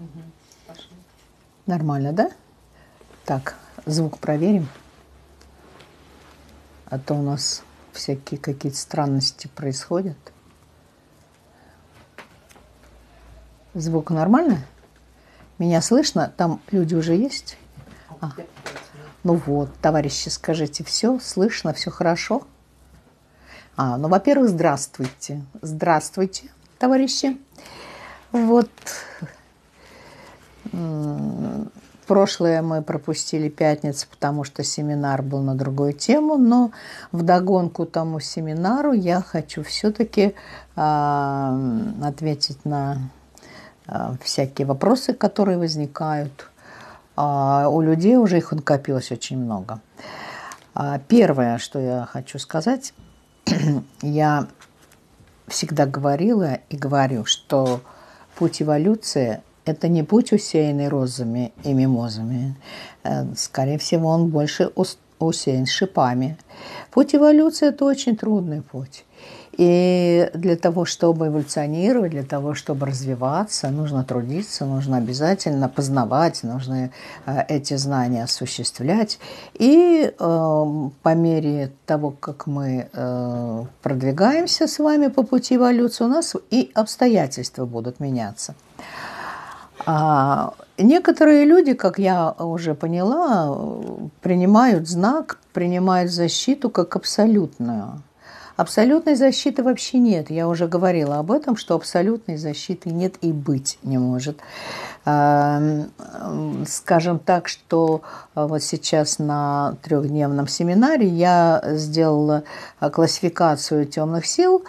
Угу. Нормально, да? Так, звук проверим. А то у нас всякие какие-то странности происходят. Звук нормально? Меня слышно? Там люди уже есть? А. Ну вот, товарищи, скажите, все слышно, все хорошо? А, ну, во-первых, здравствуйте. Здравствуйте, товарищи. Вот Прошлое мы пропустили пятницу, потому что семинар был на другую тему, но вдогонку тому семинару я хочу все-таки э, а, ответить на э, всякие вопросы, которые возникают. Э, у людей уже их накопилось очень много. Э, первое, что я хочу сказать, я всегда говорила и говорю, что путь эволюции – это не путь, усеянный розами и мимозами. Э, скорее всего, он больше усеян шипами. Путь эволюции – это очень трудный путь. И для того, чтобы эволюционировать, для того, чтобы развиваться, нужно трудиться, нужно обязательно познавать, нужно э, эти знания осуществлять. И э, по мере того, как мы э, продвигаемся с вами по пути эволюции, у нас и обстоятельства будут меняться. А некоторые люди, как я уже поняла, принимают знак, принимают защиту как абсолютную. Абсолютной защиты вообще нет. Я уже говорила об этом, что абсолютной защиты нет и быть не может. А, скажем так, что а, вот сейчас на трехдневном семинаре я сделала а, классификацию темных сил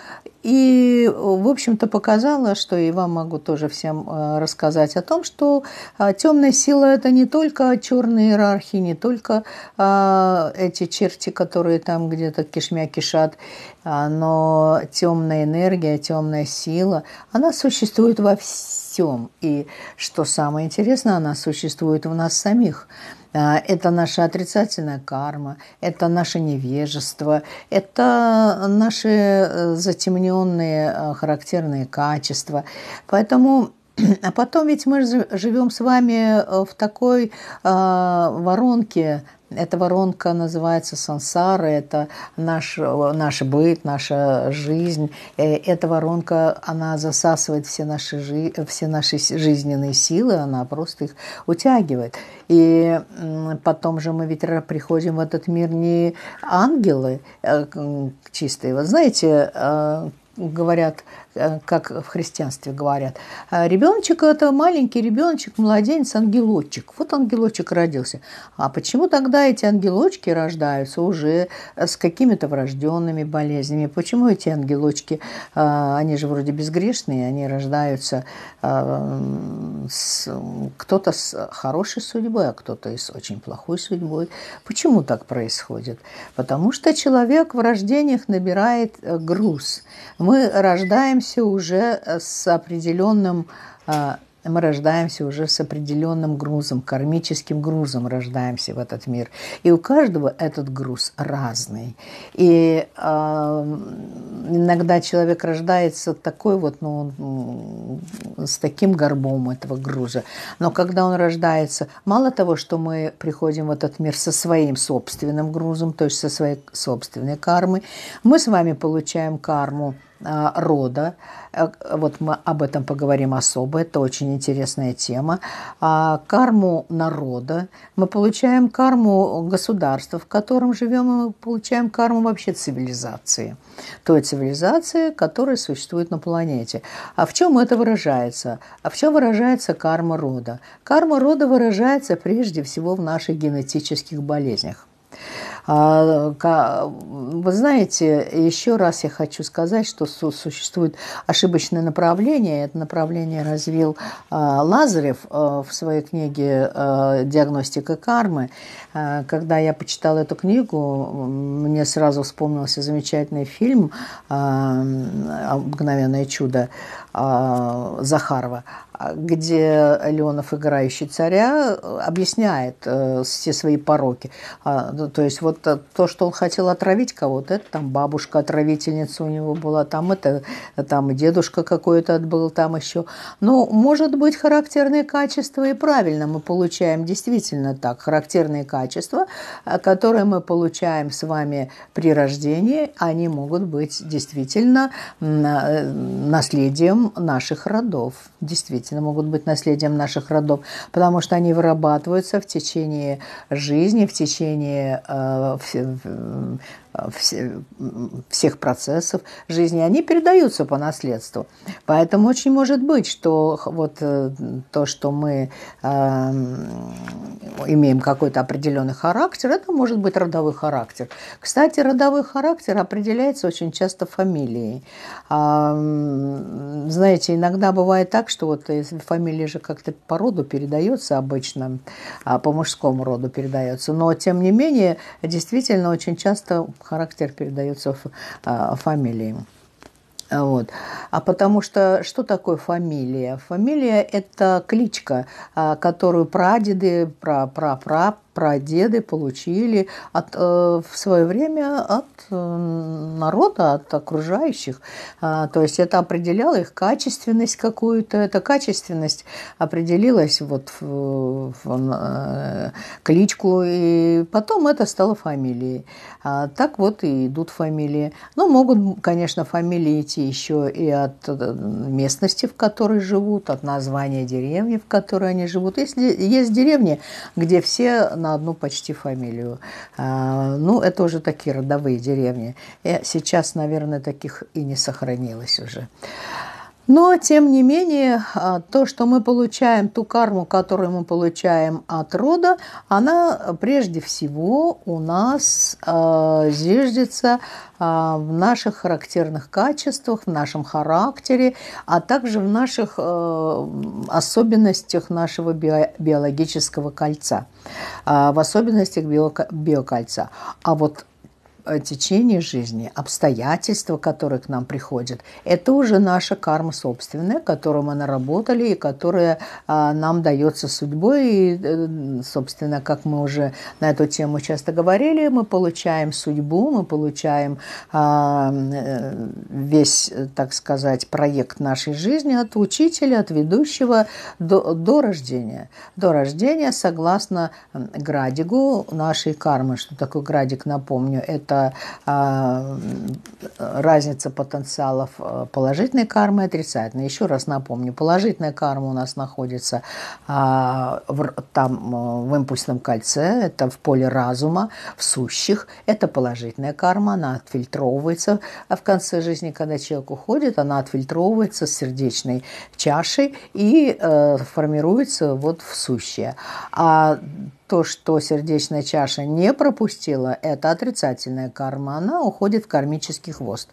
и, в общем-то, показала, что и вам могу тоже всем э, рассказать о том, что э, темная сила – это не только черные иерархии, не только э, эти черти, которые там где-то кишмя кишат, а, но темная энергия, темная сила, она существует во всем. И, что самое интересное, она существует в нас самих – а, это наша отрицательная карма, это наше невежество, это наши э, затемненные э, характерные качества. Поэтому а потом ведь мы живем с вами э, в такой э, воронке эта воронка называется сансара, это наш, наш быт, наша жизнь. Э, эта воронка, она засасывает все наши, все наши жизненные силы, она просто их утягивает. И потом же мы ведь приходим в этот мир не ангелы э, чистые. Вот знаете, э, говорят, Э, как в христианстве говорят. «А ребеночек – это маленький ребеночек, младенец, ангелочек. Вот ангелочек родился. А почему тогда эти ангелочки рождаются уже э, с какими-то врожденными болезнями? Почему эти ангелочки, э, они же вроде безгрешные, они рождаются кто-то с хорошей судьбой, а кто-то с очень плохой судьбой. Почему так происходит? Потому что человек в рождениях набирает груз. Мы рождаем рождаемся уже э, с определенным э, мы рождаемся уже с определенным грузом, кармическим грузом рождаемся в этот мир. И у каждого этот груз разный. И э, иногда человек рождается такой вот, ну, он, с таким горбом этого груза. Но когда он рождается, мало того, что мы приходим в этот мир со своим собственным грузом, то есть со своей собственной кармой, мы с вами получаем карму – а, рода. Э, вот мы об этом поговорим особо, это очень интересная тема. А, карму народа. Мы получаем карму государства, в котором живем, и мы получаем карму вообще цивилизации. Той цивилизации, которая существует на планете. А в чем это выражается? А в чем выражается карма рода? Карма рода выражается прежде всего в наших генетических болезнях. А, вы знаете, еще раз я хочу сказать, что существует ошибочное направление. Это направление развил а, Лазарев э, в своей книге э, «Диагностика кармы». Э, когда я почитала эту книгу, мне сразу вспомнился замечательный фильм «Мгновенное чудо», а, Захарова, где Леонов, играющий царя, объясняет э, все свои пороки. А, ну, то есть вот э, то, что он хотел отравить кого-то, это там бабушка отравительница у него была, там это там дедушка какой-то был, там еще. Но ну, может быть характерные качества и правильно мы получаем действительно так характерные качества, э, которые мы получаем с вами при рождении, они могут быть действительно наследием наследием наших родов. Действительно, могут быть наследием наших родов, потому что они вырабатываются в течение жизни, в течение э, всех процессов жизни, они передаются по наследству. Поэтому очень может быть, что вот э, то, что мы эм, имеем какой-то определенный характер, это может быть родовой характер. Кстати, родовой характер определяется очень часто фамилией. Знаете, иногда бывает так, что вот если фамилия же как-то по роду передается обычно, а, по мужскому роду передается, но тем не менее, действительно, очень часто характер передается а, фамилии. Вот. А потому что что такое фамилия? Фамилия – это кличка, а, которую прадеды, пра пра пра прадеды получили от, э, в свое время от э, народа, от окружающих. А, то есть это определяло их качественность какую-то. Эта качественность определилась вот в, в э, кличку, и потом это стало фамилией. А, так вот и идут фамилии. но ну, могут, конечно, фамилии идти еще и от местности, в которой живут, от названия деревни, в которой они живут. Если есть деревни, где все на одну почти фамилию. А, ну, это уже такие родовые деревни. И э, сейчас, наверное, таких и не сохранилось уже. Но, тем не менее, а, то, что мы получаем, ту карму, которую мы получаем от рода, она а, прежде всего у нас э, зиждется э, в наших характерных качествах, в нашем характере, а также в наших э, особенностях нашего био биологического кольца, э, в особенностях био биокольца. А вот Э, течение жизни, обстоятельства, которые к нам приходят, это уже наша карма собственная, которую мы наработали и которая а, нам дается судьбой. И, э, собственно, как мы уже на эту тему часто говорили, мы получаем судьбу, мы получаем а, э, весь, так сказать, проект нашей жизни от учителя, от ведущего до, до рождения. До рождения, согласно градигу нашей кармы. Что такое градик, напомню, это это а, разница потенциалов э, положительной кармы и отрицательной. Еще раз напомню, положительная карма у нас находится а, в, там э, в импульсном кольце, это в поле разума, в сущих. Это положительная карма, она отфильтровывается а в конце жизни, когда человек уходит, она отфильтровывается с сердечной чашей и э, формируется вот в сущее. А то, что сердечная чаша не пропустила, это отрицательная карма. Она уходит в кармический хвост.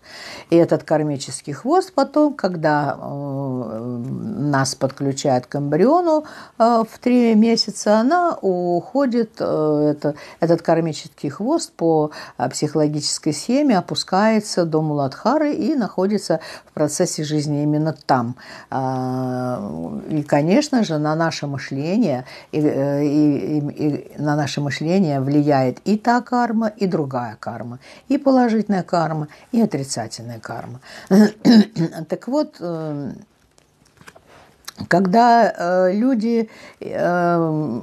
И этот кармический хвост потом, когда э, нас подключают к эмбриону э, в три месяца, она уходит, э, это, этот кармический хвост по э, психологической схеме опускается до Муладхары и находится в процессе жизни именно там. Э, и, конечно же, на наше мышление и, э, и, и на наше мышление влияет и та карма, и другая карма, и положительная карма, и отрицательная карма. так вот, э, когда э, люди э,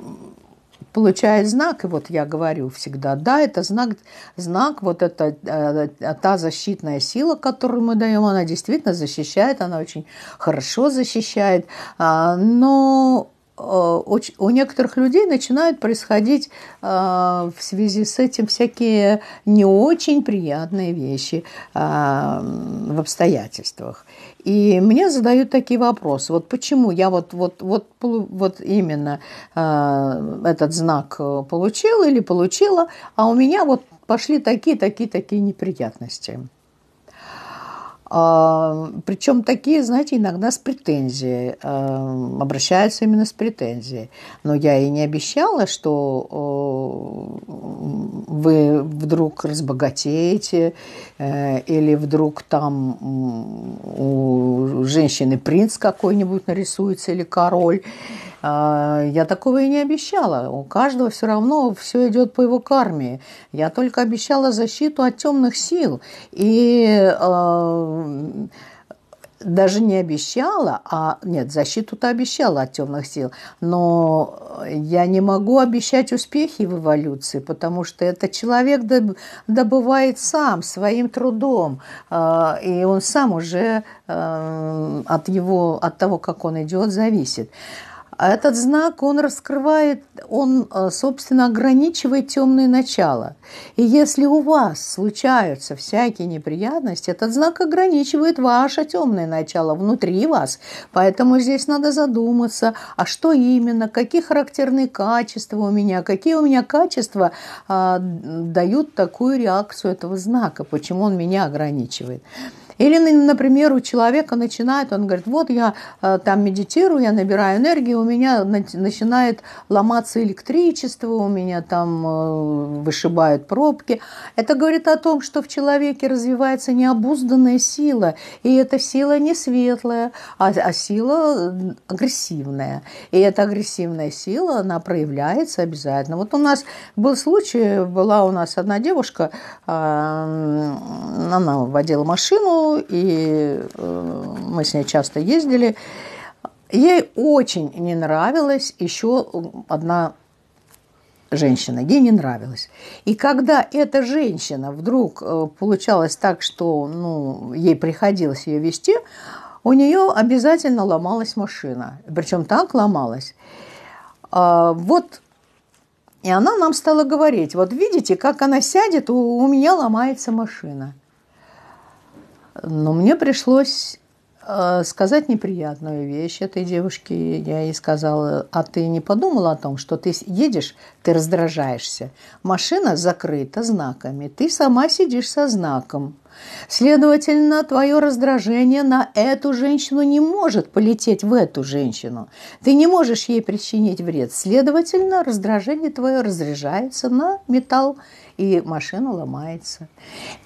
получает знак, и вот я говорю всегда, да, это знак, знак вот это э, та защитная сила, которую мы даем, она действительно защищает, она очень хорошо защищает, э, но Э, у некоторых людей начинают происходить э, в связи с этим всякие не очень приятные вещи э, в обстоятельствах. И мне задают такие вопросы. Вот почему я вот, вот, вот, вот именно этот знак получила или получила, а у меня вот пошли такие, такие, такие неприятности. А, Причем такие, знаете, иногда с претензией, а, обращаются именно с претензией. Но я и не обещала, что вы вдруг разбогатеете э, или вдруг там у женщины принц какой-нибудь нарисуется или король. А, я такого и не обещала. У каждого все равно все идет по его карме. Я только обещала защиту от темных сил. И а, даже не обещала, а нет, защиту-то обещала от темных сил, но я не могу обещать успехи в эволюции, потому что этот человек добывает сам своим трудом, а, и он сам уже от его, от того, как он идет, зависит. А этот знак, он раскрывает, он, э, собственно, ограничивает темные начала. И если у вас случаются всякие неприятности, этот знак ограничивает ваше темное начало внутри вас. Поэтому здесь надо задуматься, а что именно, какие характерные качества у меня, какие у меня качества а, дают такую реакцию этого знака, почему он меня ограничивает. Или, например, у человека начинает, он говорит, вот я э, там медитирую, я набираю энергию, у меня начинает ломаться электричество, у меня там э, вышибают пробки. Это говорит о том, что в человеке развивается необузданная сила, и эта сила не светлая, а, а сила э, агрессивная. И эта агрессивная сила, она проявляется обязательно. Вот у нас был случай, была у нас одна девушка, она водила машину, и э, мы с ней часто ездили. Ей очень не нравилась еще одна женщина. Ей не нравилась. И когда эта женщина вдруг э, получалось так, что ну, ей приходилось ее вести, у нее обязательно ломалась машина. Причем так ломалась. А, вот и она нам стала говорить, вот видите, как она сядет, у меня ломается машина. Но мне пришлось э, сказать неприятную вещь этой девушке. Я ей сказала, а ты не подумала о том, что ты едешь, ты раздражаешься. Машина закрыта знаками, ты сама сидишь со знаком. Следовательно, твое раздражение на эту женщину не может полететь в эту женщину. Ты не можешь ей причинить вред. Следовательно, раздражение твое разряжается на металл и машина ломается.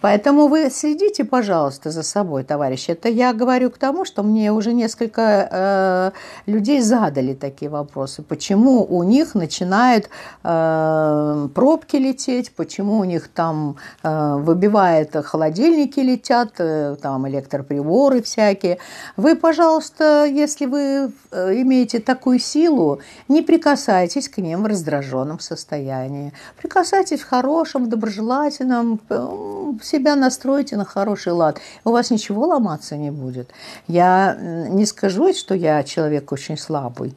Поэтому вы следите, пожалуйста, за собой, товарищи. Это я говорю к тому, что мне уже несколько э, людей задали такие вопросы. Почему у них начинают э, пробки лететь, почему у них там э, выбивает холодильники летят, э, там электроприборы всякие. Вы, пожалуйста, если вы э, имеете такую силу, не прикасайтесь к ним в раздраженном состоянии. Прикасайтесь в хорошем хорошем, доброжелательном, себя настройте на хороший лад. У вас ничего ломаться не будет. Я не скажу, что я человек очень слабый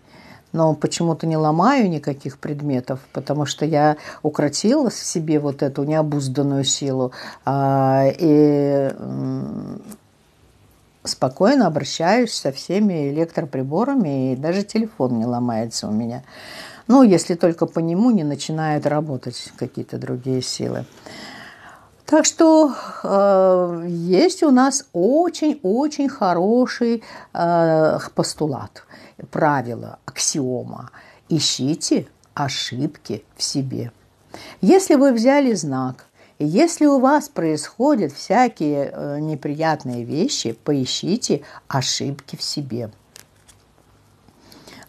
но почему-то не ломаю никаких предметов, потому что я укротила в себе вот эту необузданную силу а, и спокойно обращаюсь со всеми электроприборами, и даже телефон не ломается у меня. Ну, если только по нему не начинают работать какие-то другие силы. Так что э, есть у нас очень-очень хороший э, постулат, правило, аксиома. Ищите ошибки в себе. Если вы взяли знак, если у вас происходят всякие э, неприятные вещи, поищите ошибки в себе –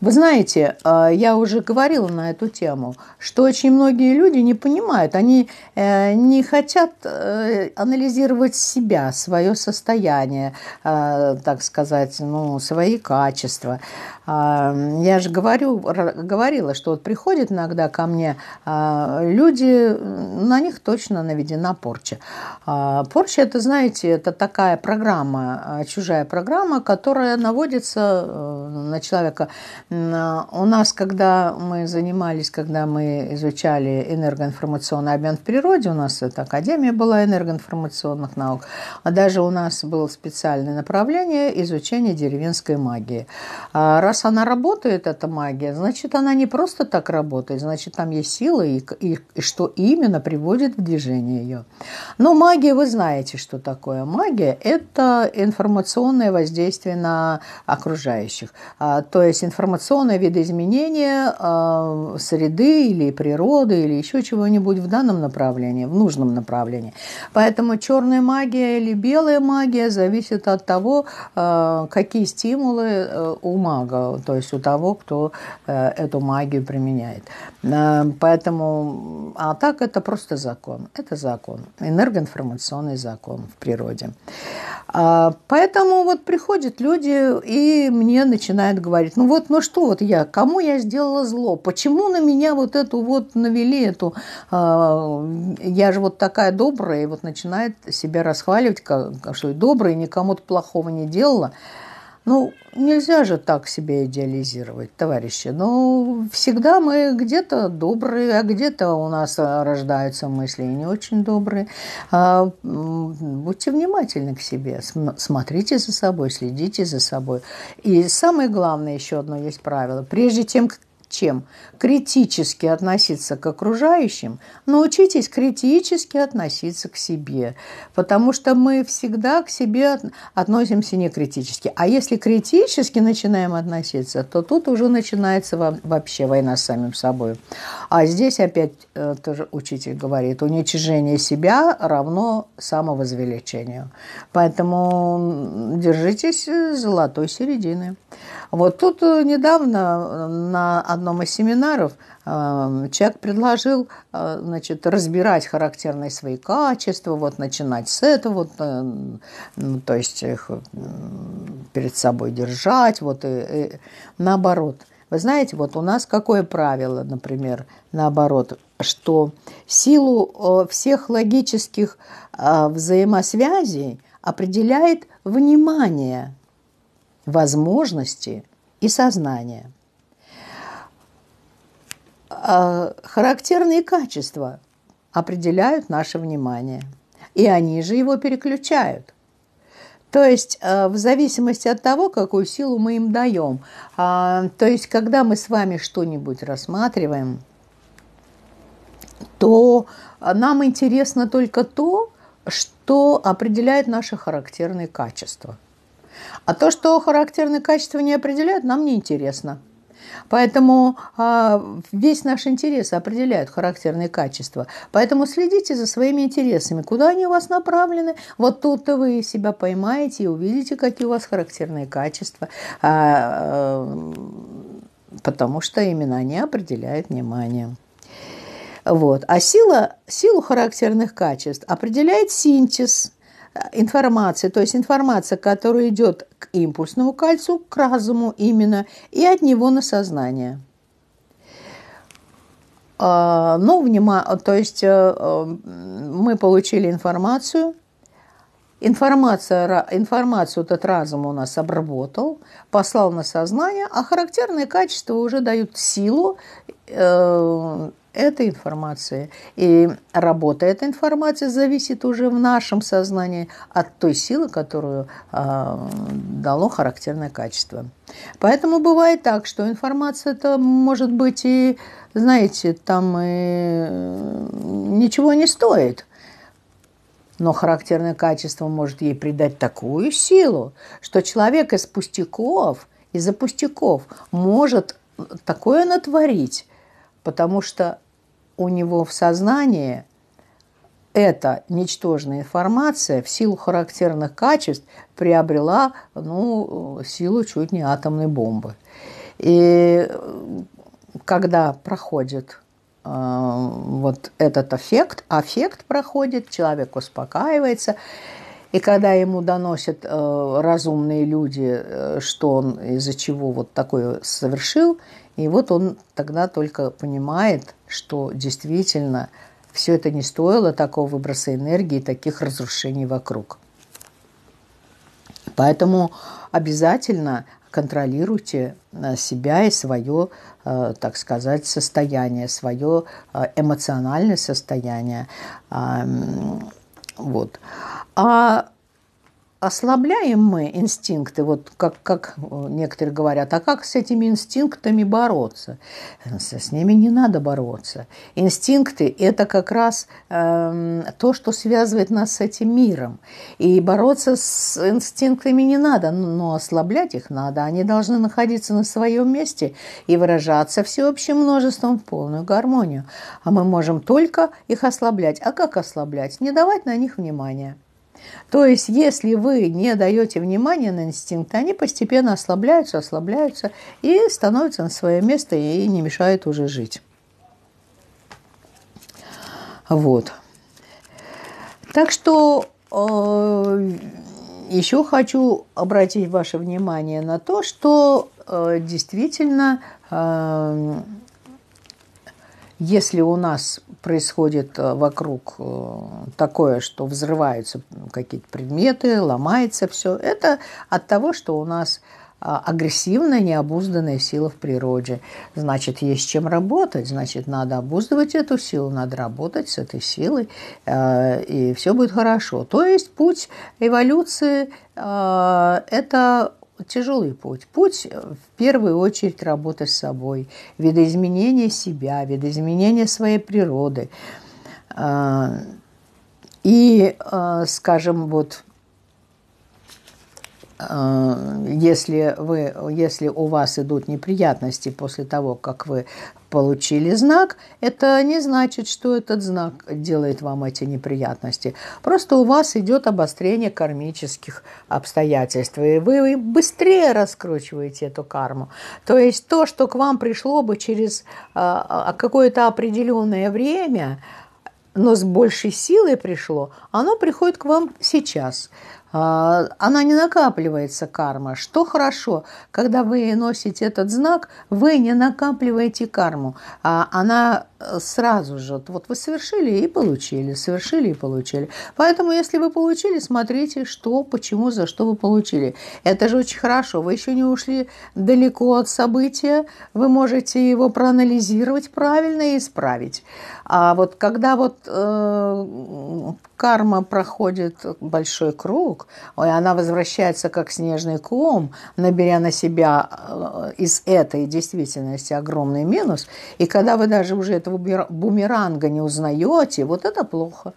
вы знаете, а, я уже говорила на эту тему, что очень многие люди не понимают, они э, не хотят э, анализировать себя, свое состояние, а, так сказать, ну, свои качества. А, я же говорю, говорила, что вот приходят иногда ко мне а, люди, на них точно наведена порча. А, порча – это, знаете, это такая программа, чужая программа, которая наводится э, на человека. У нас, когда мы занимались, когда мы изучали энергоинформационный обмен в природе, у нас это Академия была энергоинформационных наук, а даже у нас было специальное направление изучения деревенской магии раз она работает, эта магия, значит, она не просто так работает, значит, там есть сила, и, и, и что именно приводит в движение ее. Но магия, вы знаете, что такое магия. Это информационное воздействие на окружающих. А, то есть информационное видоизменение а, среды или природы, или еще чего-нибудь в данном направлении, в нужном направлении. Поэтому черная магия или белая магия зависит от того, а, какие стимулы э, у мага Э, то есть у того, кто э, эту магию применяет. Э, поэтому, а так это просто закон. Это закон, энергоинформационный закон в природе. Поэтому вот приходят люди и мне начинают говорить, ну вот, ну что вот я, кому я сделала зло, почему на меня вот эту вот навели, эту, я же вот такая добрая, и вот начинает себя расхваливать, что и добрая, и никому плохого не делала. Ну, нельзя же так себя идеализировать, товарищи. Ну, всегда мы где-то добрые, а где-то у нас а, рождаются мысли не очень добрые. А, будьте внимательны к себе, смотрите за собой, следите за собой. И самое главное еще одно есть правило. Прежде чем чем критически относиться к окружающим, научитесь критически относиться к себе, потому что мы всегда к себе относимся не критически. А если критически начинаем относиться, то тут уже начинается вообще война с самим собой. А здесь опять э, тоже учитель говорит, уничижение себя равно самовозвеличению. Поэтому держитесь э, золотой середины. Вот тут э, недавно э, на одном из семинаров э, человек предложил значит, разбирать характерные свои качества, вот начинать с этого, вот, ну, то есть их перед собой держать, вот и, и наоборот. Вы знаете, вот у нас какое правило, например, наоборот, что силу всех логических взаимосвязей определяет внимание – возможности и сознания. А, характерные качества определяют наше внимание, и они же его переключают. То есть а, в зависимости от того, какую силу мы им даем. А, то есть когда мы с вами что-нибудь рассматриваем, то нам интересно только то, что определяет наши характерные качества. А то, что характерные качества не определяют, нам не интересно. Поэтому а, весь наш интерес определяет характерные качества. Поэтому следите за своими интересами, куда они у вас направлены. Вот тут-то вы себя поймаете и увидите, какие у вас характерные качества. А, а, потому что именно они определяют внимание. Вот. А сила, силу характерных качеств определяет синтез – информации, то есть информация, которая идет к импульсному кольцу, к разуму именно, и от него на сознание. А, ну, внимание, то есть э, э, мы получили информацию, информация, информацию этот разум у нас обработал, послал на сознание, а характерные качества уже дают силу э, этой информации. И работа этой информации зависит уже в нашем сознании от той силы, которую э, дало характерное качество. Поэтому бывает так, что информация это может быть и, знаете, там и э, ничего не стоит. Но характерное качество может ей придать такую силу, что человек из пустяков, из-за пустяков может такое натворить, потому что у него в сознании эта ничтожная информация в силу характерных качеств приобрела ну, силу чуть не атомной бомбы. И э, когда проходит э, вот этот эффект, эффект проходит, человек успокаивается, и когда ему доносят э, разумные люди, э, что он из-за чего вот такое совершил, и вот он тогда только понимает, что действительно все это не стоило такого выброса энергии, таких разрушений вокруг. Поэтому обязательно контролируйте э, себя и свое, э, так сказать, состояние, свое э, эмоциональное состояние. Вот. А ослабляем мы инстинкты, вот как, как э, некоторые говорят, а как с этими инстинктами бороться? С ними не надо бороться. Инстинкты – это как раз э, то, что связывает нас с этим миром. И бороться с инстинктами не надо, но ослаблять их надо. Они должны находиться на своем месте и выражаться всеобщим множеством в полную гармонию. А мы можем только их ослаблять. А как ослаблять? Не давать на них внимания. То есть, если вы не даете внимания на инстинкты, они постепенно ослабляются, ослабляются и становятся на свое место и не мешают уже жить. Вот. Так что э, еще хочу обратить ваше внимание на то, что э, действительно э, если у нас происходит э, вокруг э, такое, что взрываются какие-то предметы, ломается все, это от того, что у нас а, агрессивная, необузданная сила в природе. Значит, есть чем работать, значит, надо обуздывать эту силу, надо работать с этой силой, э, и все будет хорошо. То есть путь эволюции – это тяжелый путь. Путь э, в первую очередь работы с собой, видоизменение себя, видоизменение своей природы. А, и, а, скажем, вот Э, если, вы, если у вас идут неприятности после того, как вы получили знак, это не значит, что этот знак делает вам эти неприятности. Просто у вас идет обострение кармических обстоятельств, и вы быстрее раскручиваете эту карму. То есть то, что к вам пришло бы через э, а, какое-то определенное время, но с большей силой пришло, оно приходит к вам сейчас – а, она не накапливается, карма. Что хорошо, когда вы носите этот знак, вы не накапливаете карму. А она сразу же. Вот вы совершили и получили, совершили и получили. Поэтому, если вы получили, смотрите, что, почему, за что вы получили. Это же очень хорошо. Вы еще не ушли далеко от события. Вы можете его проанализировать правильно и исправить. А вот когда вот э, карма проходит большой круг, и она возвращается как снежный ком, наберя на себя э, из этой действительности огромный минус, и когда вы даже уже этого бумеранга не узнаете, вот это плохо.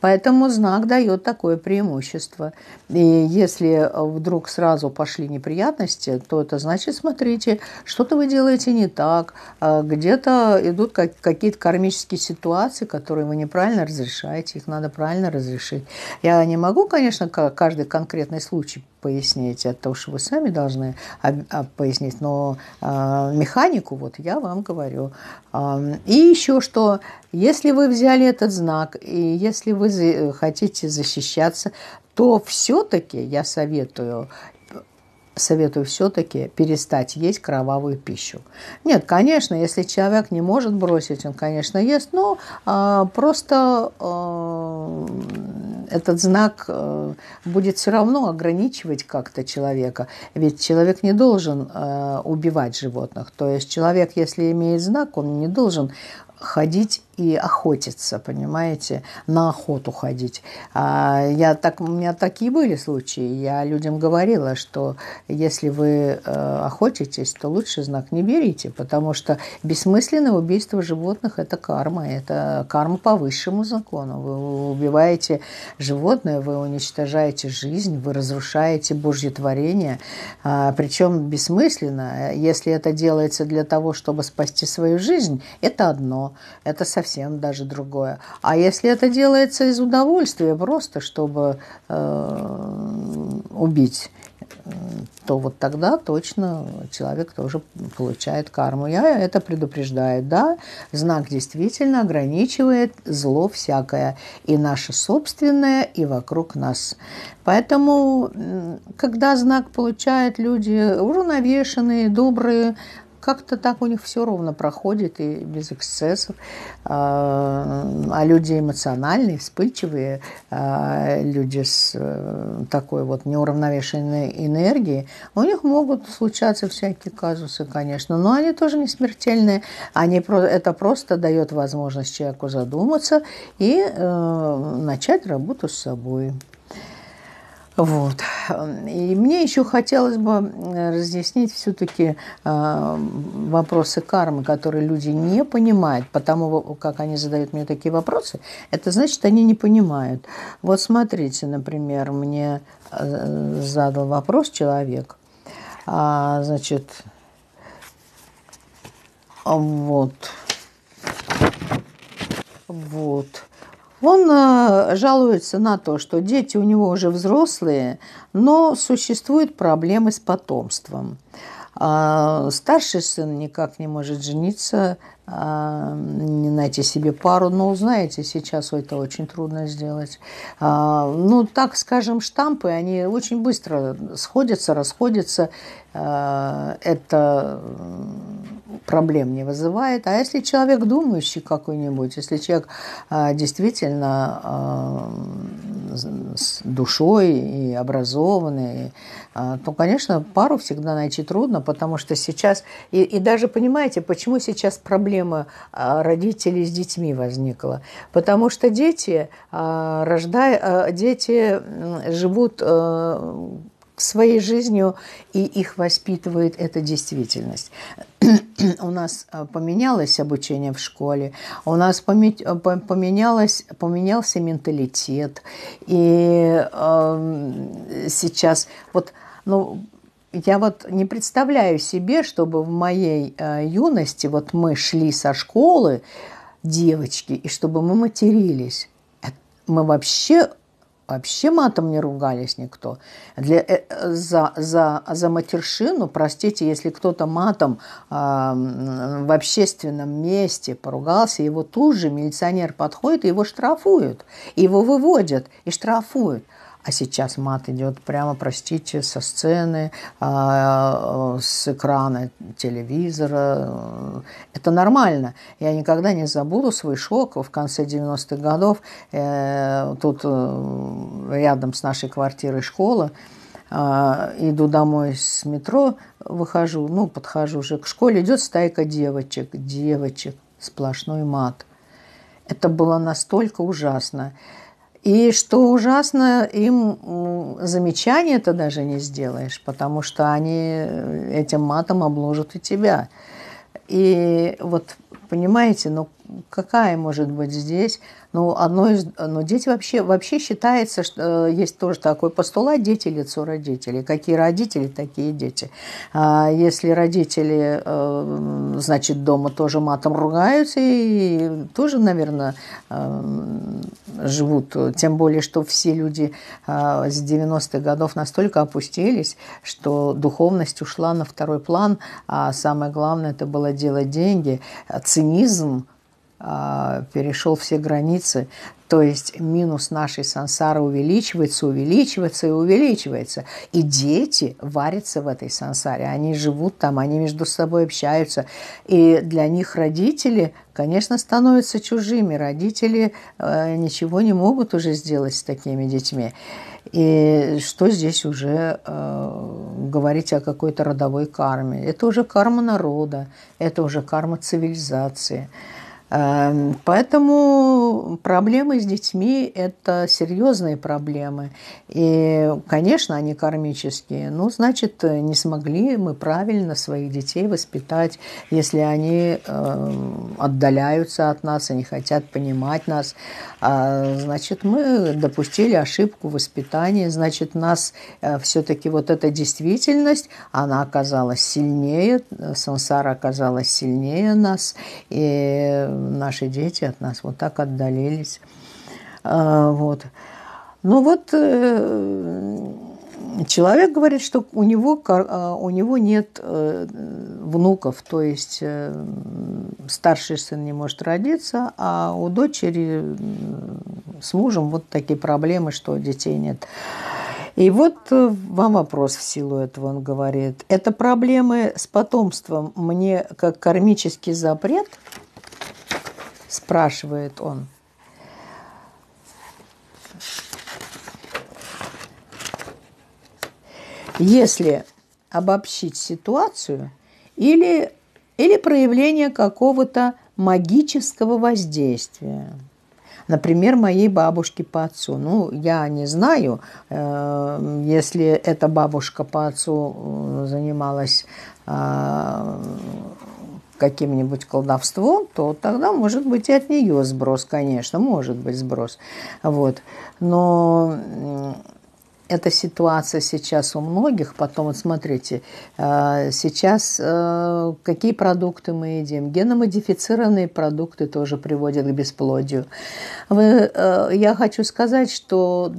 Поэтому знак дает такое преимущество. И если э, вдруг сразу пошли неприятности, то это значит, смотрите, что-то вы делаете не так, э, где-то идут какие-то кармические ситуации, которые вы неправильно разрешаете, их надо правильно разрешить. Я не могу, конечно, каждый конкретный случай пояснить, это уж вы сами должны а, пояснить, но э, механику вот я вам говорю. И еще что, если вы взяли этот знак, и если вы Э, хотите защищаться, то все-таки я советую советую все-таки перестать есть кровавую пищу. Нет, конечно, если человек не может бросить, он, конечно, ест, но э, просто э, этот знак э, будет все равно ограничивать как-то человека. Ведь человек не должен э, убивать животных. То есть человек, если имеет знак, он не должен ходить и охотиться, понимаете, на охоту ходить. А я так, у меня такие были случаи. Я людям говорила, что если вы э, охотитесь, то лучше знак не берите, потому что бессмысленное убийство животных – это карма. Это карма по высшему закону. Вы убиваете животное, вы уничтожаете жизнь, вы разрушаете Божье творение. А, причем бессмысленно. Если это делается для того, чтобы спасти свою жизнь, это одно. Это совсем совсем даже другое. А если это делается из удовольствия, просто чтобы э, убить, то вот тогда точно человек тоже получает карму. Я это предупреждаю, да, знак действительно ограничивает зло всякое, и наше собственное, и вокруг нас. Поэтому, когда знак получают люди уравновешенные, добрые, как-то так у них все ровно проходит и без эксцессов. А, а люди эмоциональные, вспыльчивые, а, люди с э, такой вот неуравновешенной энергией, у них могут случаться всякие казусы, конечно, но они тоже не смертельные. Они, это просто дает возможность человеку задуматься и э, начать работу с собой. Вот. Эм, и мне еще хотелось бы э, разъяснить все-таки э, вопросы кармы, которые люди не понимают, потому как они задают мне такие вопросы, это значит, они не понимают. Вот смотрите, например, мне э, задал вопрос человек, а, значит, вот, вот, он э, жалуется на то, что дети у него уже взрослые, но существуют проблемы с потомством. А, старший сын никак не может жениться, а, не найти себе пару. Но, ну, знаете, сейчас это очень трудно сделать. А, ну, так скажем, штампы, они очень быстро сходятся, расходятся. Э, это проблем не вызывает. А если человек думающий какой-нибудь, если человек э, действительно э, с душой и образованный, то, конечно, пару всегда найти трудно, потому что сейчас... И, и даже понимаете, почему сейчас проблема родителей с детьми возникла? Потому что дети, рожда, дети живут своей жизнью, и их воспитывает эта действительность. у нас э, поменялось обучение в школе, у нас э, поменялось, поменялся менталитет. И э, сейчас вот, ну, я вот не представляю себе, чтобы в моей э, юности вот мы шли со школы, девочки, и чтобы мы матерились. Э, мы вообще вообще матом не ругались никто. Для, э, за, за, за матершину, простите, если кто-то матом э, в общественном месте поругался, его тут же милиционер подходит, его штрафуют, его выводят и штрафуют. А сейчас мат идет прямо, простите, со сцены, а, с экрана телевизора. Это нормально. Я никогда не забуду свой шок в конце 90-х годов. Э, тут э, рядом с нашей квартирой школа. А, иду домой с метро, выхожу, ну, подхожу уже к школе, идет стайка девочек, девочек, сплошной мат. Это было настолько ужасно. И что ужасно, им замечания то даже не сделаешь, потому что они э, этим матом обложат и тебя. И вот, понимаете, ну какая может быть здесь? Ну, одно из, но ну, дети вообще, вообще считается, что э, есть тоже такой постулат «дети – лицо родителей». Какие родители, такие дети. А если родители, эм, значит, дома тоже матом ругаются и тоже, наверное, эм, живут. Тем более, что все люди э, с 90-х годов настолько опустились, что духовность ушла на второй план, а самое главное – это было делать деньги. Цинизм – а, перешел все границы. То есть минус нашей сансары увеличивается, увеличивается и увеличивается. И дети варятся в этой сансаре. Они живут там, они между собой общаются. И для них родители, конечно, становятся чужими. Родители э, ничего не могут уже сделать с такими детьми. И что здесь уже э, говорить о какой-то родовой карме? Это уже карма народа, это уже карма цивилизации. Эм, поэтому проблемы с детьми – это серьезные проблемы. И, конечно, они кармические. Ну, значит, не смогли мы правильно своих детей воспитать, если они эм, отдаляются от нас они хотят понимать нас. А, значит, мы допустили ошибку воспитания. Значит, нас э, все-таки вот эта действительность, она оказалась сильнее, э, сансара оказалась сильнее нас. И наши дети от нас вот так отдалились. А, вот. но ну вот э, человек говорит, что у него, а, у него нет э, внуков, то есть э, старший сын не может родиться, а у дочери с мужем вот такие проблемы, что детей нет. И вот вам вопрос в силу этого, он говорит. Это проблемы с потомством мне как кармический запрет – спрашивает он. Если обобщить ситуацию или, или проявление какого-то магического воздействия. Например, моей бабушки по отцу. Ну, я не знаю, э, если эта бабушка по отцу э, занималась э, каким-нибудь колдовством, то тогда может быть и от нее сброс, конечно, может быть сброс. Вот. Но эта ситуация сейчас у многих. Потом, вот смотрите, э, сейчас э, какие продукты мы едим? Геномодифицированные продукты тоже приводят к бесплодию. Вы, э, я хочу сказать, что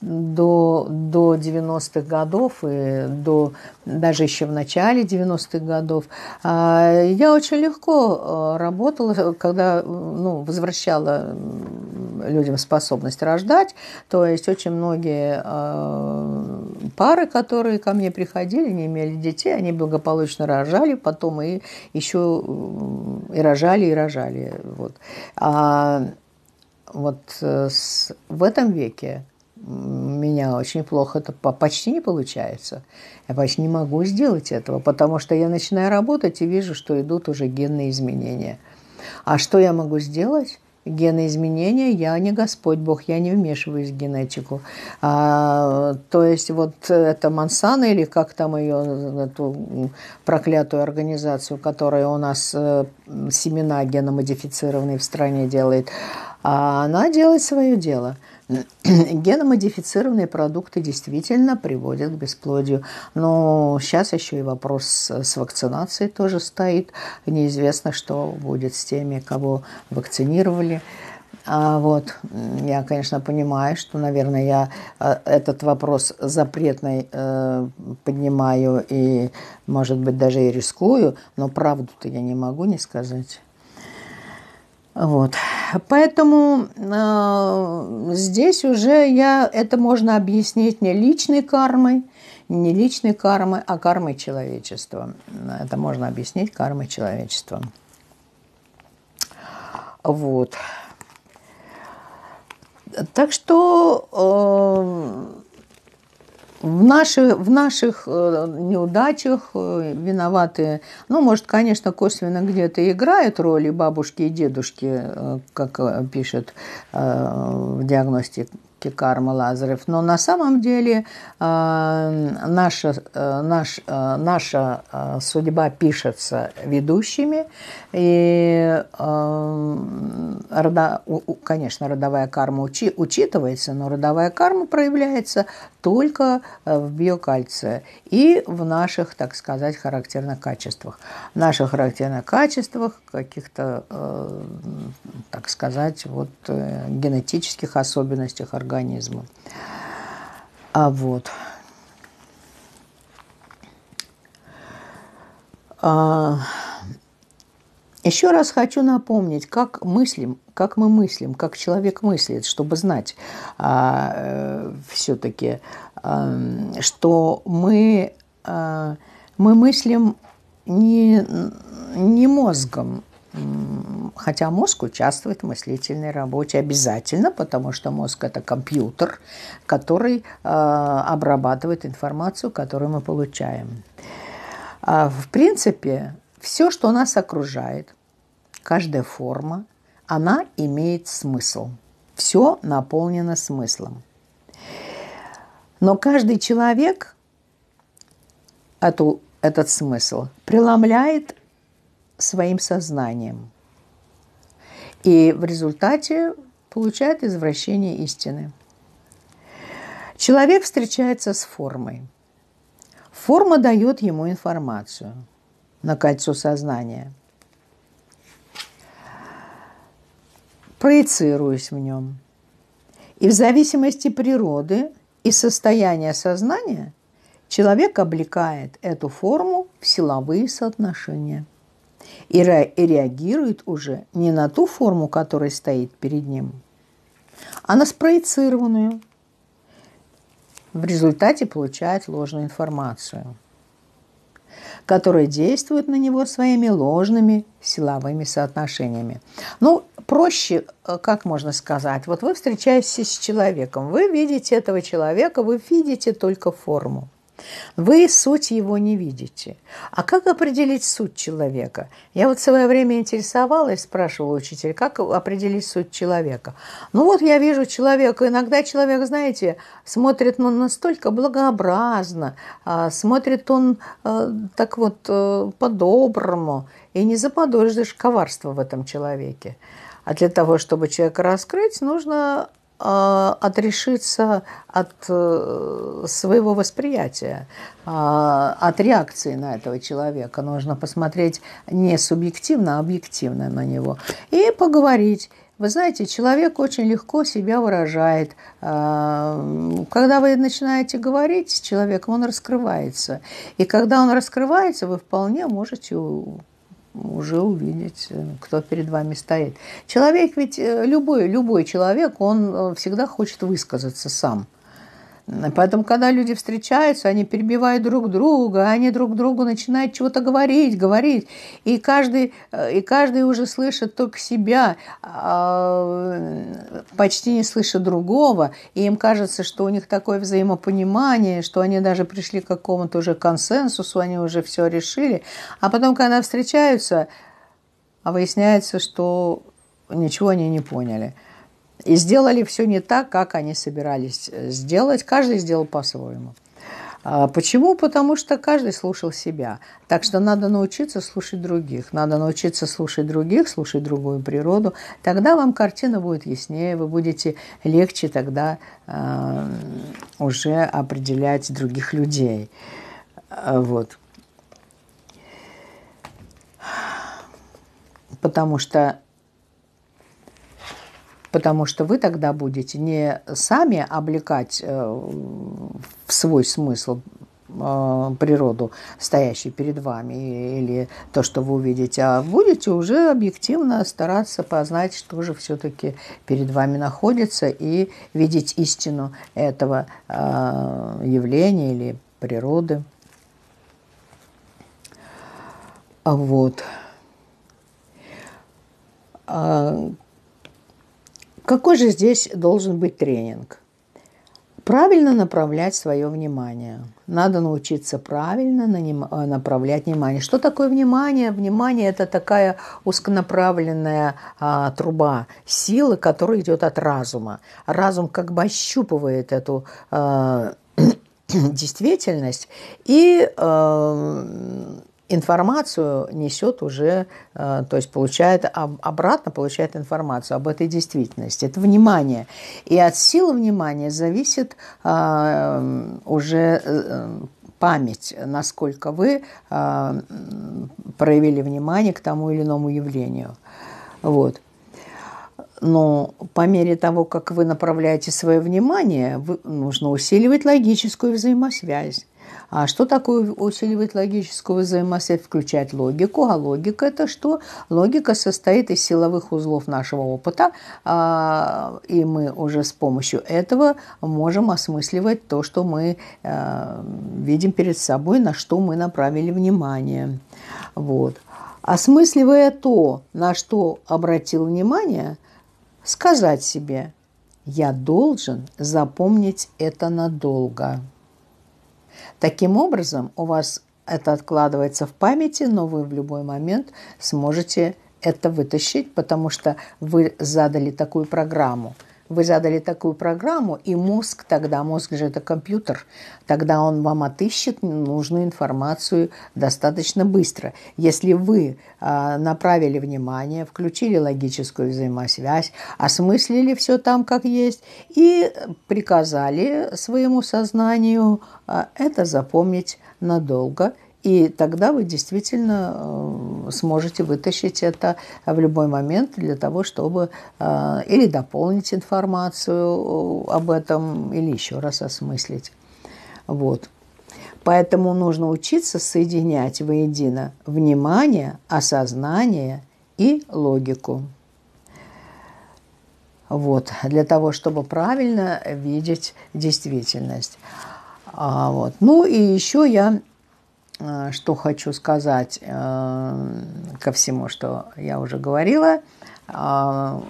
до, до 90-х годов и до, даже еще в начале 90-х годов я очень легко работала, когда ну, возвращала людям способность рождать. То есть очень многие Э, пары, которые ко мне приходили, не имели детей, они благополучно рожали, потом и еще э, и рожали, и рожали. Вот. А вот э, с, в этом веке меня очень плохо, это почти не получается. Я почти не могу сделать этого, потому что я начинаю работать и вижу, что идут уже генные изменения. А что я могу сделать? Гены изменения, я не Господь Бог, я не вмешиваюсь в генетику. А, то есть вот это Мансана или как там ее, эту проклятую организацию, которая у нас э, семена геномодифицированные в стране делает, а она делает свое дело – Геномодифицированные продукты действительно приводят к бесплодию. Но сейчас еще и вопрос с вакцинацией тоже стоит. Неизвестно, что будет с теми, кого вакцинировали. А вот я, конечно, понимаю, что, наверное, я э, этот вопрос запретный э, поднимаю и, может быть, даже и рискую, но правду-то я не могу не сказать. Вот. Поэтому э, здесь уже я, это можно объяснить не личной кармой, не личной кармой, а кармой человечества. Это можно объяснить кармой человечества. Вот. Так что э, в, наши, в наших э, неудачах э, виноваты, ну, может, конечно, косвенно где-то играют роли бабушки и дедушки, э, как пишет в диагностике Карма Лазарев, но на самом деле э, наша, э, наш, э, наша э, судьба пишется ведущими, и, рода, конечно, родовая карма учи, учитывается, но родовая карма проявляется только в биокальце и в наших, так сказать, характерных качествах. В наших характерных качествах, каких-то, так сказать, вот, генетических особенностях организма организма. А вот. А... Еще раз хочу напомнить, как мыслим, как мы мыслим, как человек мыслит, чтобы знать а, э, все-таки, а, что мы, а, мы мыслим не, не мозгом, Хотя мозг участвует в мыслительной работе обязательно, потому что мозг – это компьютер, который э, обрабатывает информацию, которую мы получаем. А, в принципе, все, что нас окружает, каждая форма, она имеет смысл. Все наполнено смыслом. Но каждый человек эту, этот смысл преломляет своим сознанием. И в результате получает извращение истины. Человек встречается с формой. Форма дает ему информацию на кольцо сознания. Проецируясь в нем. И в зависимости природы и состояния сознания человек облекает эту форму в силовые соотношения и реагирует уже не на ту форму, которая стоит перед ним, а на спроецированную. В результате получает ложную информацию, которая действует на него своими ложными силовыми соотношениями. Ну, проще, э, как можно сказать, вот вы встречаетесь с человеком, вы видите этого человека, вы видите только форму – вы суть его не видите. А как определить суть человека? Я вот в свое время интересовалась, спрашивала учитель, как определить суть человека? Ну вот я вижу человека, иногда человек, знаете, смотрит ну, настолько благообразно, а, смотрит он э, так вот э, по-доброму, и не заподозришь коварство в этом человеке. А для того, чтобы человека раскрыть, нужно а, отрешиться от э, своего восприятия, а, от реакции на этого человека. Нужно посмотреть не субъективно, а объективно на него. И поговорить. Вы знаете, человек очень легко себя выражает. А, когда вы начинаете говорить с человеком, он раскрывается. И когда он раскрывается, вы вполне можете уже увидеть, э, кто перед вами стоит. Человек ведь, э, любой, любой человек, он э, всегда хочет высказаться сам – Поэтому, когда люди встречаются, они перебивают друг друга, они друг другу начинают чего-то говорить, говорить. И каждый, э, и каждый уже слышит только себя, а, почти не слышит другого. И им кажется, что у них такое взаимопонимание, что они даже пришли к какому-то уже консенсусу, они уже все решили. А потом, когда встречаются, а выясняется, что ничего они не поняли – и сделали все не так, как они собирались э, сделать. Каждый сделал по-своему. А, почему? Потому что каждый слушал себя. Так что надо научиться слушать других. Надо научиться слушать других, слушать другую природу. Тогда вам картина будет яснее, вы будете легче тогда э, уже определять других людей. А, вот. Потому что потому что вы тогда будете не сами облекать э, в свой смысл э, природу, стоящую перед вами, или то, что вы увидите, а будете уже объективно стараться познать, что же все-таки перед вами находится, и видеть истину этого э, явления или природы. Вот. А какой же здесь должен быть тренинг? Правильно направлять свое внимание. Надо научиться правильно э, направлять внимание. Что такое внимание? Внимание – это такая узконаправленная а, труба силы, которая идет от разума. Разум как бы ощупывает эту а, действительность и а, информацию несет уже, э, то есть получает обратно получает информацию об этой действительности. Это внимание. И от силы внимания зависит э, уже э, память, насколько вы проявили внимание к тому или иному явлению. Вот. Но по мере того, как вы направляете свое внимание, нужно усиливать логическую взаимосвязь а что такое усиливать логическую взаимосвязь? Включать логику. А логика – это что? Логика состоит из силовых узлов нашего опыта, а, и мы уже с помощью этого можем осмысливать то, что мы э, видим перед собой, на что мы направили внимание. Вот. Осмысливая то, на что обратил внимание, сказать себе – я должен запомнить это надолго. Таким образом, у вас это откладывается в памяти, но вы в любой момент сможете это вытащить, потому что вы задали такую программу – вы задали такую программу, и мозг тогда, мозг же это компьютер, тогда он вам отыщет нужную информацию достаточно быстро. Если вы э, направили внимание, включили логическую взаимосвязь, осмыслили все там, как есть, и приказали своему сознанию э, это запомнить надолго – и тогда вы действительно э, сможете вытащить это в любой момент для того, чтобы э, или дополнить информацию э, об этом, или еще раз осмыслить. Вот. Поэтому нужно учиться соединять воедино внимание, осознание и логику. Вот, для того, чтобы правильно видеть действительность. А, вот. Ну и еще я Э, что хочу сказать э, ко всему, что я уже говорила. А,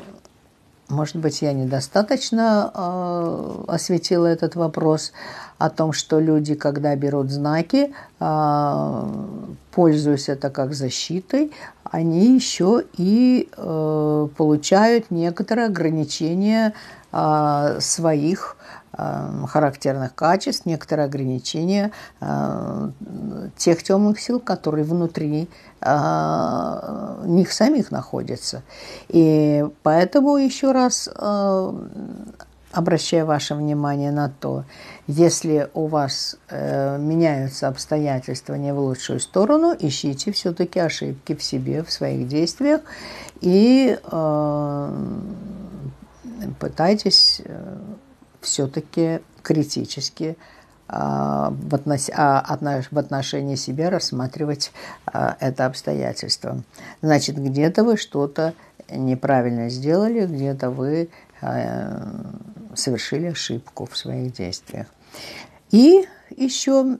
может быть, я недостаточно э, осветила этот вопрос о том, что люди, когда берут знаки, пользуясь это как защитой, они еще и получают некоторые ограничения своих Э, характерных качеств, некоторые ограничения э, тех темных сил, которые внутри э, них самих находятся. И поэтому еще раз обращаю ваше внимание на то, если у вас э, меняются обстоятельства не в лучшую сторону, ищите все-таки ошибки в себе, в своих действиях и э, пытайтесь все-таки критически а, в, относ... А, в отношении себя рассматривать а, это обстоятельство. Значит, где-то вы что-то неправильно сделали, где-то вы совершили ошибку в своих действиях. И еще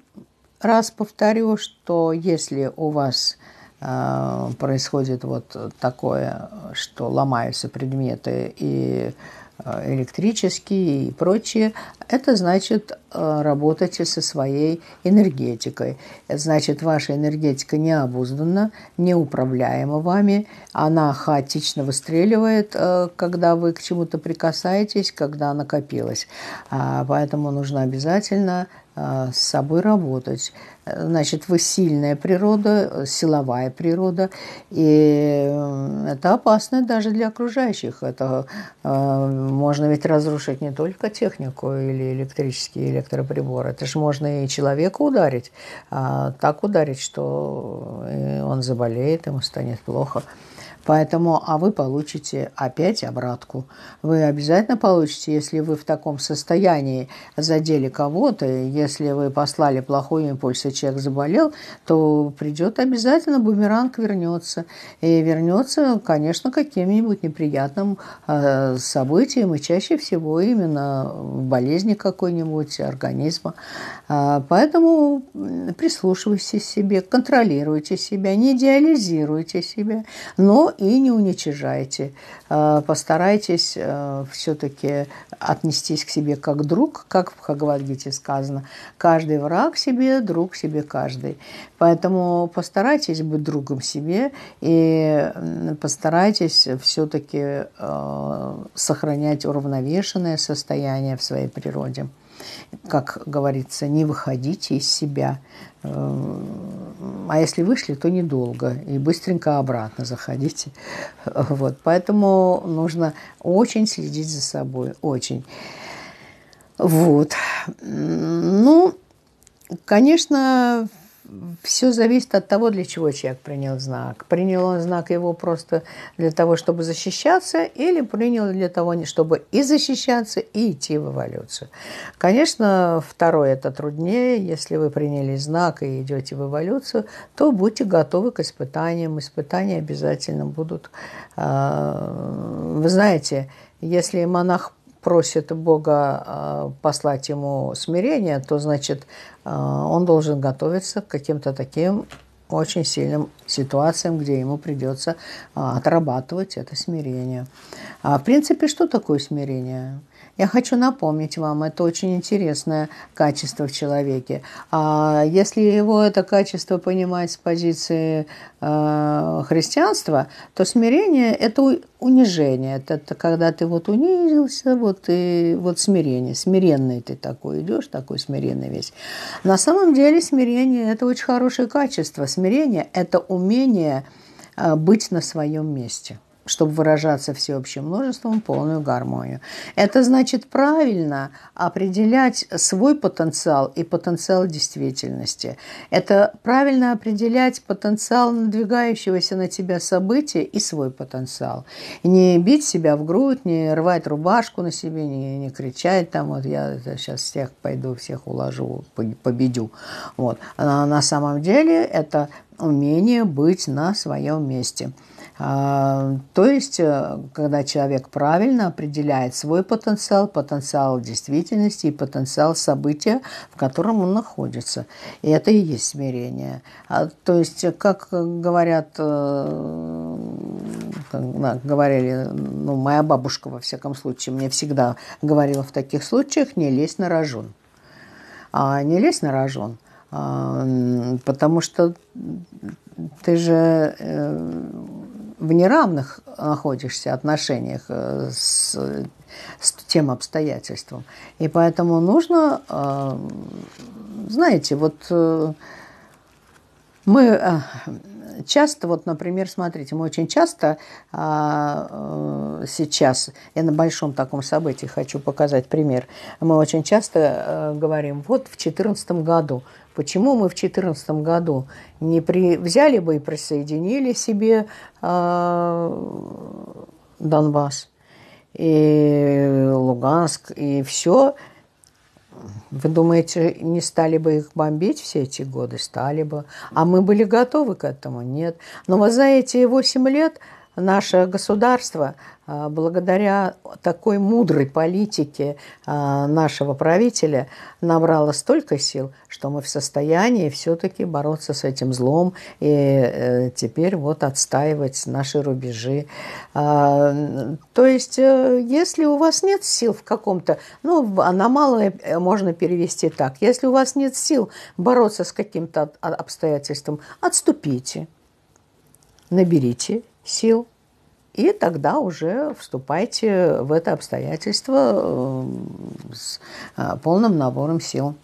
раз повторю, что если у вас происходит вот такое, что ломаются предметы и Э, электрические и прочие, это значит э, работайте со своей энергетикой. Это значит, ваша энергетика необузданна, неуправляема вами, она хаотично выстреливает, э, когда вы к чему-то прикасаетесь, когда накопилась. А поэтому нужно обязательно а, с собой работать. Значит, вы сильная природа, силовая природа, и это опасно даже для окружающих. Это а, можно ведь разрушить не только технику или электрические электроприборы, это же можно и человека ударить, а так ударить, что э, он заболеет, ему станет плохо. Поэтому, а вы получите опять обратку. Вы обязательно получите, если вы в таком состоянии задели кого-то, если вы послали плохой импульс, и человек заболел, то придет обязательно, бумеранг вернется. И вернется, конечно, каким-нибудь неприятным э, событием, и чаще всего именно болезни какой-нибудь организма. Э, поэтому прислушивайтесь к себе, контролируйте себя, не идеализируйте себя, но и не уничижайте. А, постарайтесь э, все-таки отнестись к себе как друг, как в Хагавадгите сказано. Каждый враг себе, друг себе каждый. Поэтому постарайтесь быть другом себе и постарайтесь все-таки э, сохранять уравновешенное состояние в своей природе как говорится, не выходите из себя. Э, а если вышли, то недолго. И быстренько обратно заходите. Вот. Поэтому нужно очень следить за собой. Очень. Вот. Ну, конечно, все зависит от того, для чего человек принял знак. Принял он знак его просто для того, чтобы защищаться, или принял для того, чтобы и защищаться, и идти в эволюцию. Конечно, второе это труднее. Если вы приняли знак и идете в эволюцию, то будьте готовы к испытаниям. Испытания обязательно будут. А, вы знаете, если монах просит Бога а, послать ему смирение, то значит а, он должен готовиться к каким-то таким очень сильным ситуациям, где ему придется а, отрабатывать это смирение. А в принципе, что такое смирение? Я хочу напомнить вам, это очень интересное качество в человеке. А если его это качество понимать с позиции э, христианства, то смирение – это унижение. Это, это когда ты вот унизился, вот и вот смирение. Смиренный ты такой идешь, такой смиренный весь. На самом деле смирение – это очень хорошее качество. Смирение – это умение э, быть на своем месте – чтобы выражаться всеобщим множеством, полную гармонию. Это значит правильно определять свой потенциал и потенциал действительности. Это правильно определять потенциал надвигающегося на тебя события и свой потенциал. не бить себя в грудь, не рвать рубашку на себе, не, не кричать там, вот я сейчас всех пойду, всех уложу, победю. Вот. А на самом деле это умение быть на своем месте. Э, то есть, э, когда человек правильно определяет свой потенциал, потенциал действительности и потенциал события, в котором он находится. И это и есть смирение. А, то есть, э, как говорят, как говорили, ну, моя бабушка, во всяком случае, мне всегда говорила в таких случаях, не лезь на рожон. А не лезь на рожон, а, потому что ты же в неравных находишься э, отношениях э, с, с тем обстоятельством. И поэтому нужно, э, знаете, вот мы часто, вот, например, смотрите, мы очень часто а, сейчас, я на большом таком событии хочу показать пример, мы очень часто говорим, вот в 2014 году Почему мы в 2014 году не при... взяли бы и присоединили себе э, Донбасс и Луганск и все? Вы думаете, не стали бы их бомбить все эти годы? Стали бы. А мы были готовы к этому? Нет. Но вы знаете, 8 лет наше государство а, благодаря такой мудрой политике а, нашего правителя набрало столько сил, что мы в состоянии все-таки бороться с этим злом и э, теперь вот отстаивать наши рубежи. А, то есть, э, если у вас нет сил в каком-то, ну, аномалое э, можно перевести так, если у вас нет сил бороться с каким-то обстоятельством, отступите, наберите сил. И тогда уже вступайте в это обстоятельство э, с э, полным набором сил.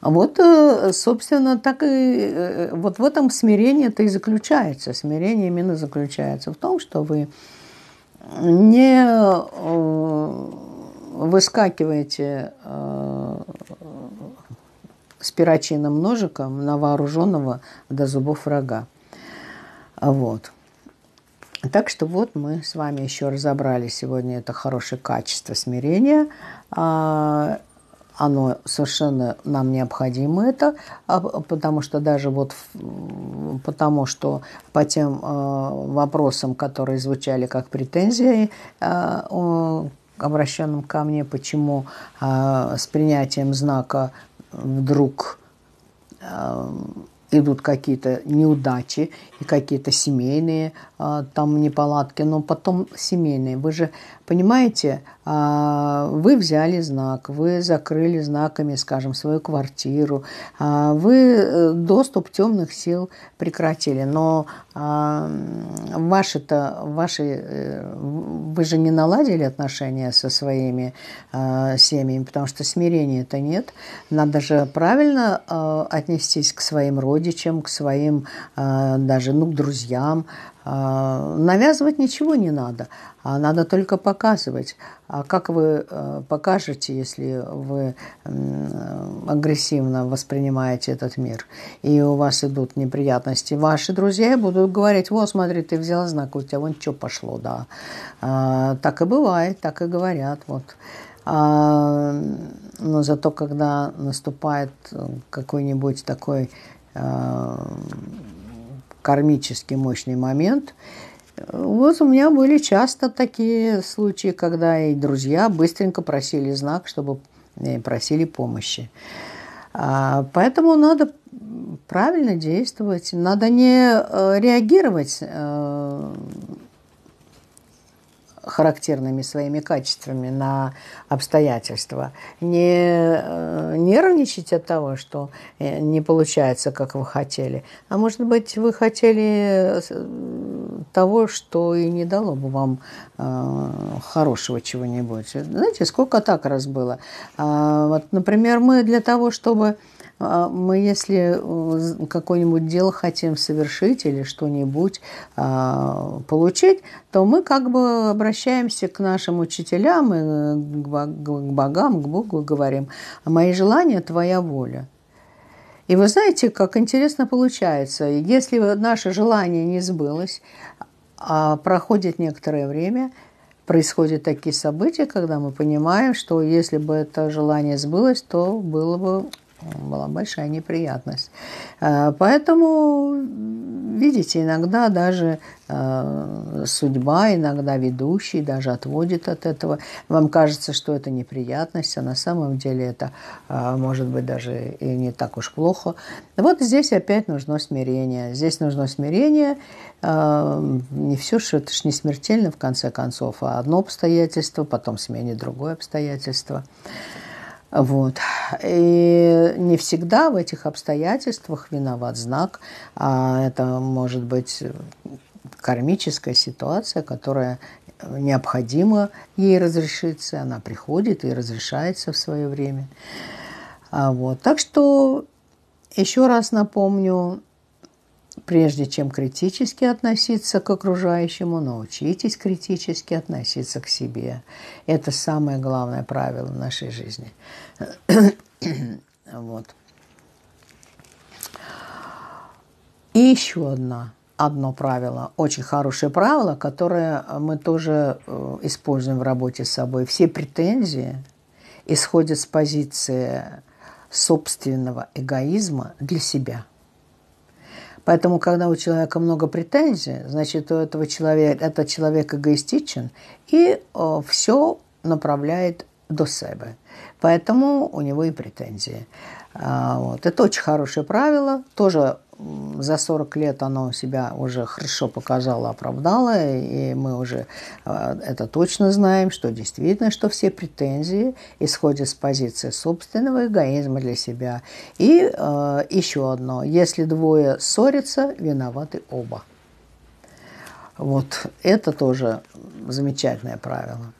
Вот, э, собственно, так и вот в этом смирение это и заключается. Смирение именно заключается в том, что вы не выскакиваете с перочинным ножиком на вооруженного до зубов врага. Вот. Так что вот мы с вами еще разобрали сегодня это хорошее качество смирения. А, оно совершенно нам необходимо это, а, потому что даже вот потому что по тем а, вопросам, которые звучали как претензии обращенным ко мне, почему с принятием знака вдруг идут какие-то неудачи и какие-то семейные а, там неполадки, но потом семейные. Вы же понимаете, а, вы взяли знак, вы закрыли знаками, скажем, свою квартиру, а, вы э, доступ темных сил прекратили, но ваши-то, ваши, э, вы же не наладили отношения со своими семьями, потому что смирения-то нет. Надо же правильно отнестись к своим родственникам, родичам, к своим а, даже, ну, к друзьям. А, навязывать ничего не надо, а надо только показывать. А как вы а, покажете, если вы агрессивно воспринимаете этот мир, и у вас идут неприятности? Ваши друзья будут говорить, вот, смотри, ты взял знак, у тебя вон что пошло, да. так и бывает, так и говорят, вот. но зато, когда наступает какой-нибудь такой Э, кармически мощный момент. Вот у меня были часто такие случаи, когда и друзья быстренько просили знак, чтобы э, просили помощи. А, поэтому надо правильно действовать, надо не э, реагировать характерными своими качествами на обстоятельства, не э, нервничать от того, что э, не получается, как вы хотели. А может быть, вы хотели э, того, что и не дало бы вам хорошего чего-нибудь. Знаете, сколько так раз было. А, вот, например, мы для того, чтобы а мы, если э, какое-нибудь дело хотим совершить или что-нибудь а, получить, то мы как бы обращаемся к нашим учителям, и э, к богам, к Богу говорим, «Мои желания – твоя воля». И вы знаете, как интересно получается, если наше желание не сбылось, а проходит некоторое время, происходят такие события, когда мы понимаем, что если бы это желание сбылось, то было бы была большая неприятность. Э, поэтому, видите, иногда даже э, судьба, иногда ведущий даже отводит от этого. Вам кажется, что это неприятность, а на самом деле это э, может быть даже и не так уж плохо. Вот здесь опять нужно смирение. Здесь нужно смирение. Не все, что это ж не смертельно в конце концов, а одно обстоятельство, потом сменит другое обстоятельство. Вот. И не всегда в этих обстоятельствах виноват знак. А это может быть э, кармическая ситуация, которая необходимо ей разрешиться, она приходит и разрешается в свое время. А вот. Так что еще раз напомню, Прежде чем критически относиться к окружающему, научитесь критически относиться к себе. Это самое главное правило в нашей жизни. вот. И еще одна, одно правило, очень хорошее правило, которое мы тоже э, используем в работе с собой. Все претензии исходят с позиции собственного эгоизма для себя – Поэтому, когда у человека много претензий, значит, у этого человека, этот человек эгоистичен и о, э, все направляет до себя. Поэтому у него и претензии. А, вот. Это очень хорошее правило, тоже за 40 лет оно себя уже хорошо показало, оправдало, и мы уже а, это точно знаем, что действительно, что все претензии исходят с позиции собственного эгоизма для себя. И э, а, еще одно, если двое ссорятся, виноваты оба. Вот это тоже замечательное правило.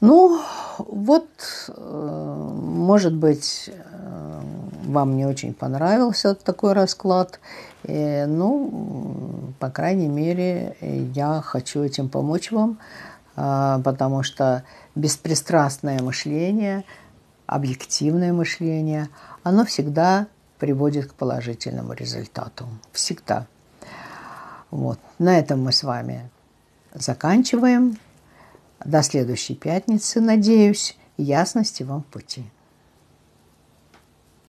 Ну, вот, э, может быть, э, вам не очень понравился такой расклад. Э, ну, по крайней мере, я хочу этим помочь вам, а, потому что беспристрастное мышление, объективное мышление, оно всегда приводит к положительному результату. Всегда. Вот. На этом мы с вами заканчиваем. До следующей пятницы, надеюсь. Ясности вам в пути.